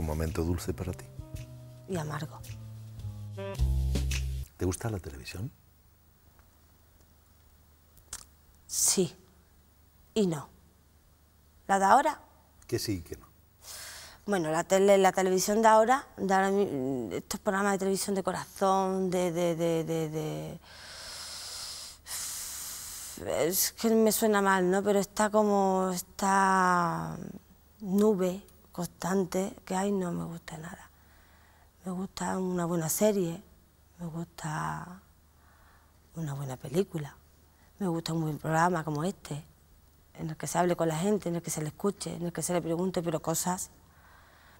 un momento dulce para ti. Y amargo. ¿Te gusta la televisión? Sí y no. ¿La de ahora? Que sí y que no. Bueno, la, tele, la televisión de ahora, estos programas de televisión de corazón, de, de es que me suena mal, ¿no? Pero está como esta nube constante que hay no me gusta nada. Me gusta una buena serie, me gusta una buena película, me gusta un buen programa como este, en el que se hable con la gente, en el que se le escuche, en el que se le pregunte, pero cosas.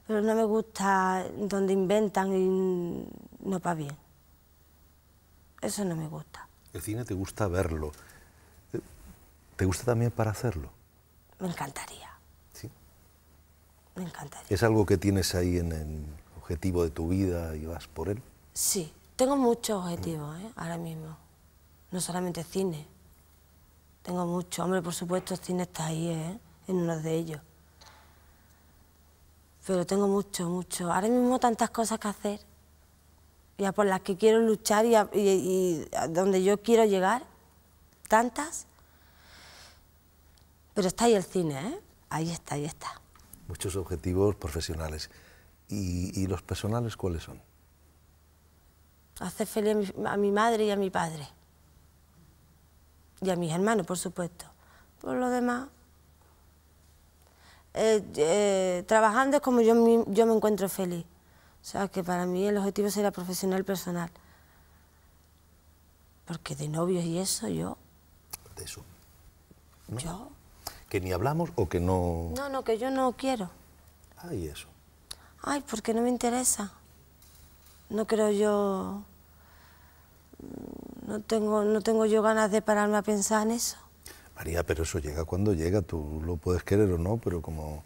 Pero no me gusta donde inventan y no va bien. Eso no me gusta. El cine te gusta verlo. ¿Te gusta también para hacerlo? Me encantaría. Me encanta. ¿Es algo que tienes ahí en el objetivo de tu vida y vas por él? Sí, tengo muchos objetivos ¿eh? ahora mismo. No solamente cine. Tengo mucho Hombre, por supuesto, el cine está ahí, ¿eh? en uno de ellos. Pero tengo mucho, mucho. Ahora mismo tantas cosas que hacer. Ya por las que quiero luchar y y a donde yo quiero llegar. Tantas. Pero está ahí el cine, ¿eh? Ahí está, ahí está muchos objetivos profesionales. ¿Y, los personales cuáles son? Hacer feliz a mi, madre y a mi padre. Y a mis hermanos, por supuesto. Por lo demás, eh, eh, trabajando es como yo, yo me encuentro feliz. O sea, que para mí el objetivo será profesional personal. Porque de novios y eso, yo... De eso. Yo... ¿Que ni hablamos o que no...? No, no, que yo no quiero. Ay, eso. Ay, porque no me interesa. No creo yo... No tengo, no tengo yo ganas de pararme a pensar en eso. María, pero eso llega cuando llega, tú lo puedes querer o no, pero como...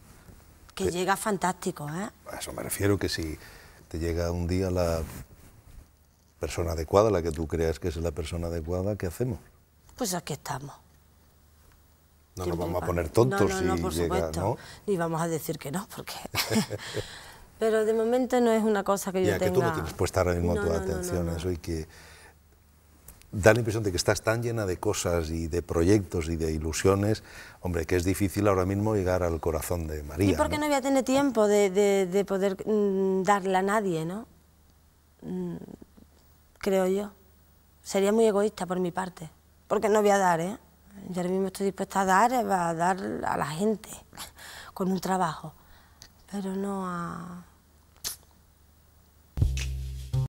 Que, llega fantástico, ¿eh? eso me refiero, que si te llega un día la persona adecuada, la que tú creas que es la persona adecuada, ¿qué hacemos? Pues aquí estamos. No nos vamos a poner tontos y no, vamos a decir que no, porque... Pero de momento no es una cosa que yo ya, tenga... que tú no tienes puesta ahora mismo toda atención a eso y que da la impresión de que estás tan llena de cosas y de proyectos y de ilusiones, hombre, que es difícil ahora mismo llegar al corazón de María. ¿Y porque no, voy a tener tiempo de, de, poder mm, darle a nadie, no? Mm, creo yo. Sería muy egoísta por mi parte, porque no voy a dar, ¿eh? Yo ahora mismo estoy dispuesta a dar, a dar a la gente con un trabajo, pero no a